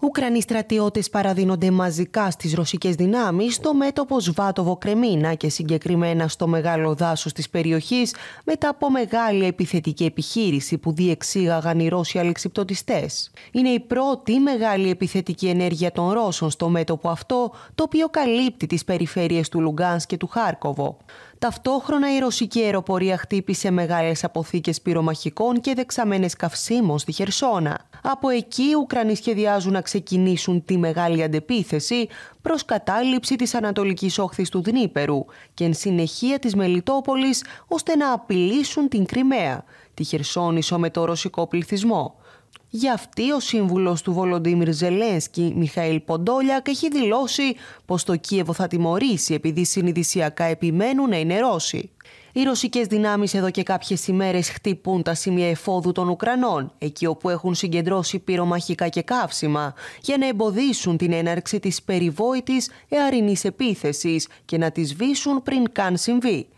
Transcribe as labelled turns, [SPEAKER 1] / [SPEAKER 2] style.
[SPEAKER 1] Ουκρανοί στρατιώτες παραδίνονται μαζικά στις ρωσικές δυνάμεις στο μέτωπο Σβάτοβο Κρεμίνα και συγκεκριμένα στο μεγάλο δάσος της περιοχής μετά από μεγάλη επιθετική επιχείρηση που διεξήγαγαν οι Ρώσοι αλεξιπτοτιστέ. Είναι η πρώτη μεγάλη επιθετική ενέργεια των Ρώσων στο μέτωπο αυτό, το οποίο καλύπτει τις περιφέρειες του Λουγκάν και του Χάρκοβο. Ταυτόχρονα η ρωσική αεροπορία χτύπησε μεγάλες αποθήκες πυρομαχικών και δεξαμένες καυσίμων στη Χερσόνα. Από εκεί οι Ουκρανοί σχεδιάζουν ξεκινήσουν τη μεγάλη αντεπίθεση προς κατάληψη της ανατολικής όχθης του Δνήπερου και εν συνεχεία της Μελιτόπολης ώστε να απειλήσουν την Κρυμαία, τη Χερσόνησο με το ρωσικό πληθυσμό. Γι' αυτή ο σύμβουλος του Βολοντίμιρ Ζελένσκι, Μιχαήλ Ποντόλιακ, έχει δηλώσει πως το Κίεβο θα τιμωρήσει επειδή συνειδησιακά επιμένουν να είναι Ρώσοι. Οι ρωσικές δυνάμεις εδώ και κάποιες ημέρες χτυπούν τα σημεία εφόδου των Ουκρανών, εκεί όπου έχουν συγκεντρώσει πυρομαχικά και καύσιμα, για να εμποδίσουν την έναρξη της περιβόητης εαρινής επίθεσης και να τη σβήσουν πριν καν συμβεί.